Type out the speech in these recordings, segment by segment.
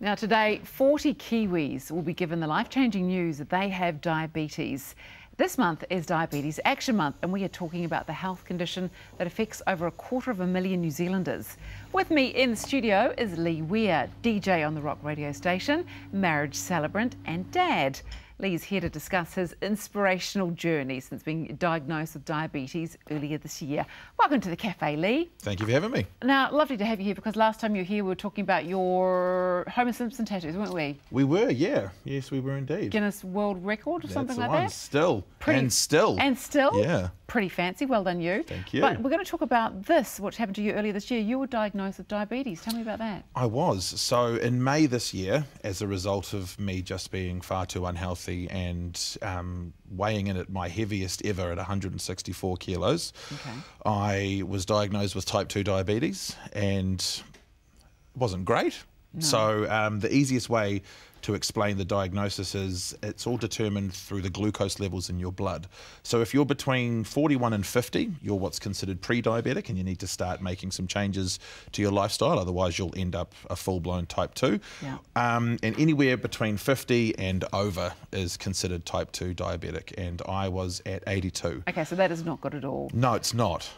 Now, today, 40 Kiwis will be given the life changing news that they have diabetes. This month is Diabetes Action Month, and we are talking about the health condition that affects over a quarter of a million New Zealanders. With me in the studio is Lee Weir, DJ on the rock radio station, marriage celebrant, and dad. Lee's here to discuss his inspirational journey since being diagnosed with diabetes earlier this year. Welcome to the cafe, Lee. Thank you for having me. Now, lovely to have you here because last time you were here, we were talking about your Homer Simpson tattoos, weren't we? We were, yeah. Yes, we were indeed. Guinness World Record or That's something like one. that? Still. Pretty. And still. And still? Yeah pretty fancy. Well done, you. Thank you. But we're going to talk about this, which happened to you earlier this year. You were diagnosed with diabetes. Tell me about that. I was. So in May this year, as a result of me just being far too unhealthy and um, weighing in at my heaviest ever at 164 kilos, okay. I was diagnosed with type 2 diabetes and it wasn't great. No. So um, the easiest way to explain the diagnosis is it's all determined through the glucose levels in your blood. So if you're between 41 and 50, you're what's considered pre-diabetic and you need to start making some changes to your lifestyle, otherwise you'll end up a full-blown type 2. Yeah. Um, and anywhere between 50 and over is considered type 2 diabetic and I was at 82. Okay, so that is not good at all. No, it's not.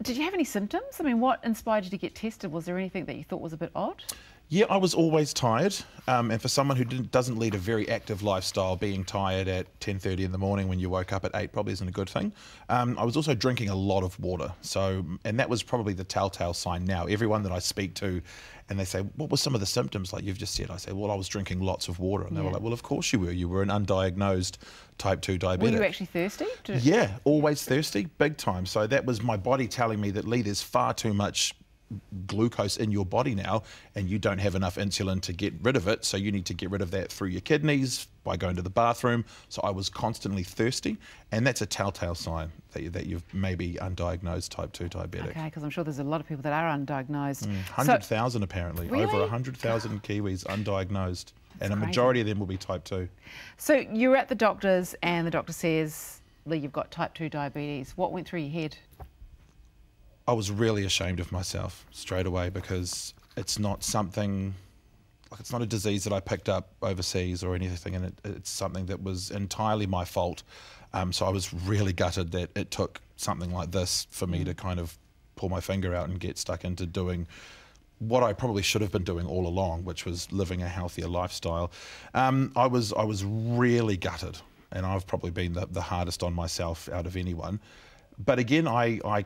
Did you have any symptoms? I mean, what inspired you to get tested? Was there anything that you thought was a bit odd? Yeah, I was always tired, um, and for someone who doesn't lead a very active lifestyle, being tired at ten thirty in the morning when you woke up at eight probably isn't a good thing. Um, I was also drinking a lot of water, so and that was probably the telltale sign. Now, everyone that I speak to, and they say, "What were some of the symptoms?" Like you've just said, I say, "Well, I was drinking lots of water," and yeah. they were like, "Well, of course you were. You were an undiagnosed type two diabetic." Were you actually thirsty? yeah, always thirsty, big time. So that was my body telling me that Lee, there's far too much glucose in your body now and you don't have enough insulin to get rid of it so you need to get rid of that through your kidneys by going to the bathroom so i was constantly thirsty and that's a telltale sign that, you, that you've maybe undiagnosed type 2 diabetic okay because i'm sure there's a lot of people that are undiagnosed mm, 100000 so, apparently really? over 100000 kiwis undiagnosed that's and a crazy. majority of them will be type 2 so you're at the doctor's and the doctor says lee you've got type 2 diabetes what went through your head I was really ashamed of myself straight away because it's not something like it's not a disease that I picked up overseas or anything, and it, it's something that was entirely my fault. Um, so I was really gutted that it took something like this for me to mm. kind of pull my finger out and get stuck into doing what I probably should have been doing all along, which was living a healthier lifestyle. Um, I was I was really gutted, and I've probably been the, the hardest on myself out of anyone. But again, I I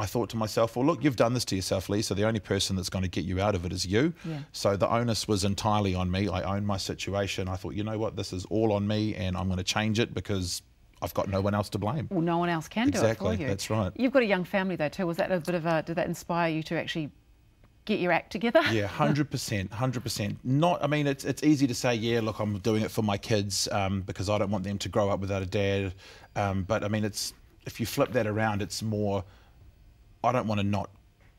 I thought to myself, well, look, you've done this to yourself, Lee, so the only person that's going to get you out of it is you. Yeah. So the onus was entirely on me. I owned my situation. I thought, you know what, this is all on me and I'm going to change it because I've got no one else to blame. Well, no one else can exactly, do it for you. That's right. You've got a young family though too. Was that a bit of a? Did that inspire you to actually get your act together? Yeah, hundred percent, hundred percent. Not, I mean, it's it's easy to say, yeah, look, I'm doing it for my kids um, because I don't want them to grow up without a dad. Um, but I mean, it's if you flip that around, it's more I don't want to not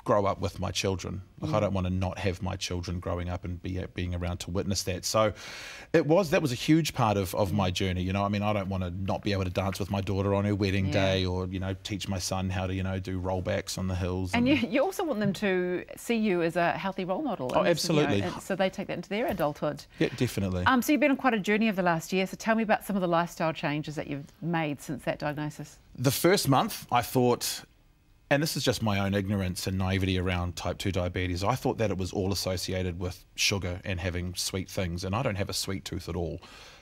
grow up with my children. Like mm. I don't want to not have my children growing up and be being around to witness that. So it was that was a huge part of, of my journey. You know, I mean, I don't want to not be able to dance with my daughter on her wedding yeah. day, or you know, teach my son how to you know do rollbacks on the hills. And, and you, you also want them to see you as a healthy role model. Oh, absolutely. so they take that into their adulthood. Yeah, definitely. Um, so you've been on quite a journey of the last year. So tell me about some of the lifestyle changes that you've made since that diagnosis. The first month, I thought and this is just my own ignorance and naivety around type 2 diabetes. I thought that it was all associated with sugar and having sweet things, and I don't have a sweet tooth at all.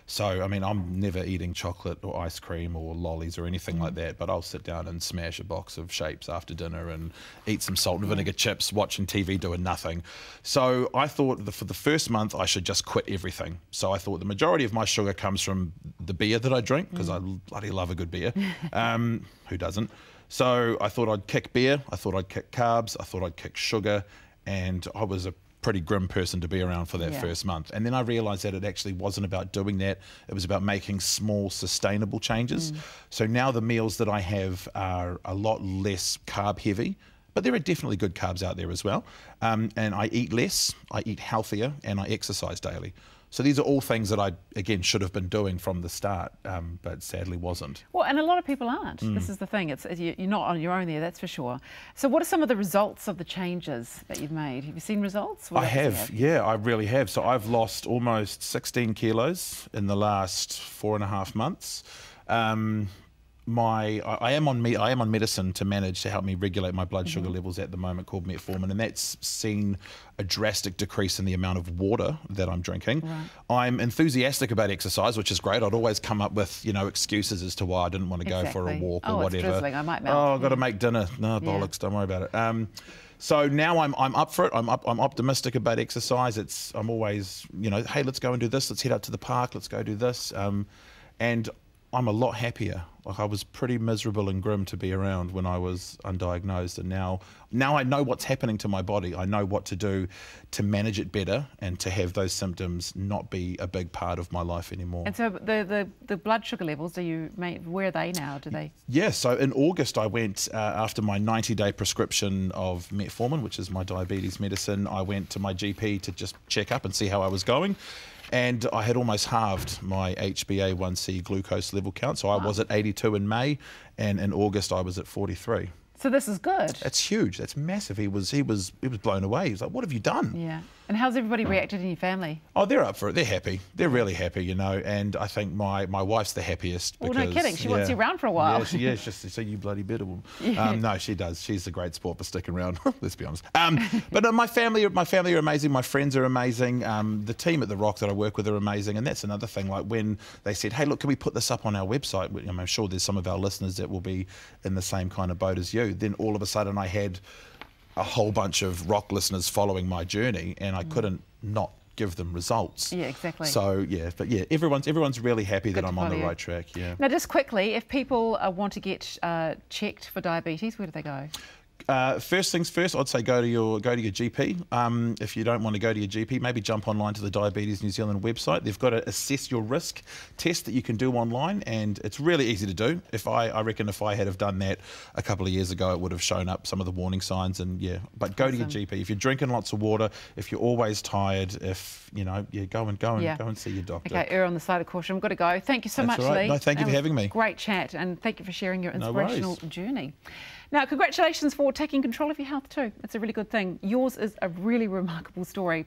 So, I mean, I'm never eating chocolate or ice cream or lollies or anything like mm. that, but I'll sit down and smash a box of shapes after dinner and eat some salt and mm. vinegar chips, watching TV, doing nothing. So, I thought for the first month, I should just quit everything. So, I thought the majority of my sugar comes from the beer that I drink, because mm. I bloody love a good beer. Um, who doesn't? So I thought I'd kick beer, I thought I'd kick carbs, I thought I'd kick sugar, and I was a pretty grim person to be around for that yeah. first month. And then I realized that it actually wasn't about doing that, it was about making small, sustainable changes. Mm. So now the meals that I have are a lot less carb heavy. But there are definitely good carbs out there as well. Um, and I eat less, I eat healthier, and I exercise daily. So these are all things that I, again, should have been doing from the start, um, but sadly wasn't. Well, and a lot of people aren't. Mm. This is the thing. It's You're not on your own there, that's for sure. So what are some of the results of the changes that you've made? Have you seen results? What I have, have, yeah, I really have. So I've lost almost 16 kilos in the last four and a half months. Um, my I, am on me I am on medicine to manage to help me regulate my blood mm -hmm. sugar mm-hmm. levels at the moment called metformin, and that's seen a drastic decrease in the amount of water that I'm drinking. Right. I'm enthusiastic about exercise, which is great. I'd always come up with you know excuses as to why I didn't want to exactly. go for a walk oh, or whatever. It's drizzling. I might melt. Oh, I've got to mm. make dinner. No bollocks, yeah. don't worry about it. Um, so now I'm, I'm up for it. I'm, up, I'm optimistic about exercise. It's I'm always you know hey let's go and do this. Let's head out to the park. Let's go do this. Um, and I'm a lot happier. Like I was pretty miserable and grim to be around when I was undiagnosed, and now now I know what's happening to my body. I know what to do to manage it better and to have those symptoms not be a big part of my life anymore. And so the the, the blood sugar levels, do you where are they now? Do they? Yeah. So in August, I went uh, after my 90 day prescription of metformin, which is my diabetes medicine. I went to my GP to just check up and see how I was going and I had almost halved my HbA1c glucose level count. So wow. I was at 82 in May, and in August I was at 43. So this is good. That's huge. That's massive. He was he was he was blown away. He was like, "What have you done?" Yeah. And how's everybody reacted in your family? Oh, they're up for it. They're happy. They're really happy, you know. And I think my, my wife's the happiest. Oh, because, well, no kidding. She yeah, wants you around for a while. Yeah, she Just to see you bloody bitter woman. Um, no, she does. She's a great sport for sticking around. Let's be honest. Um, but uh, my family, my family are amazing. My friends are amazing. Um, the team at The Rock that I work with are amazing. And that's another thing. Like when they said, "Hey, look, can we put this up on our website?" I'm sure there's some of our listeners that will be in the same kind of boat as you. Then all of a sudden, I had a whole bunch of rock listeners following my journey, and I mm. couldn't not give them results. Yeah, exactly. So yeah, but yeah, everyone's everyone's really happy Good that I'm on the you. right track. Yeah. Now, just quickly, if people uh, want to get uh, checked for diabetes, where do they go? Uh, first things first, I'd say go to your go to your GP. Um, if you don't want to go to your GP, maybe jump online to the Diabetes New Zealand website. They've got to assess your risk test that you can do online, and it's really easy to do. If I, I reckon, if I had have done that a couple of years ago, it would have shown up some of the warning signs. And yeah, but go awesome. to your GP if you're drinking lots of water, if you're always tired, if you know, yeah, go and go and yeah. go and see your doctor. Okay, err on the side of caution. i have got to go. Thank you so That's much, right. Lee. No, thank you um, for having me. Great chat, and thank you for sharing your inspirational no journey. Now, congratulations for taking control of your health too. That's a really good thing. Yours is a really remarkable story.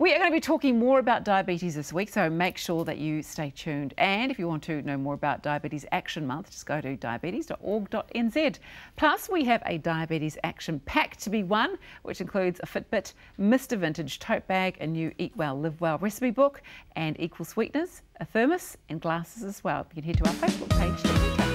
We are going to be talking more about diabetes this week, so make sure that you stay tuned. And if you want to know more about Diabetes Action Month, just go to diabetes.org.nz. Plus, we have a Diabetes Action Pack to be won, which includes a Fitbit, Mr. Vintage tote bag, a new Eat Well, Live Well recipe book, and equal sweeteners, a thermos, and glasses as well. You can head to our Facebook page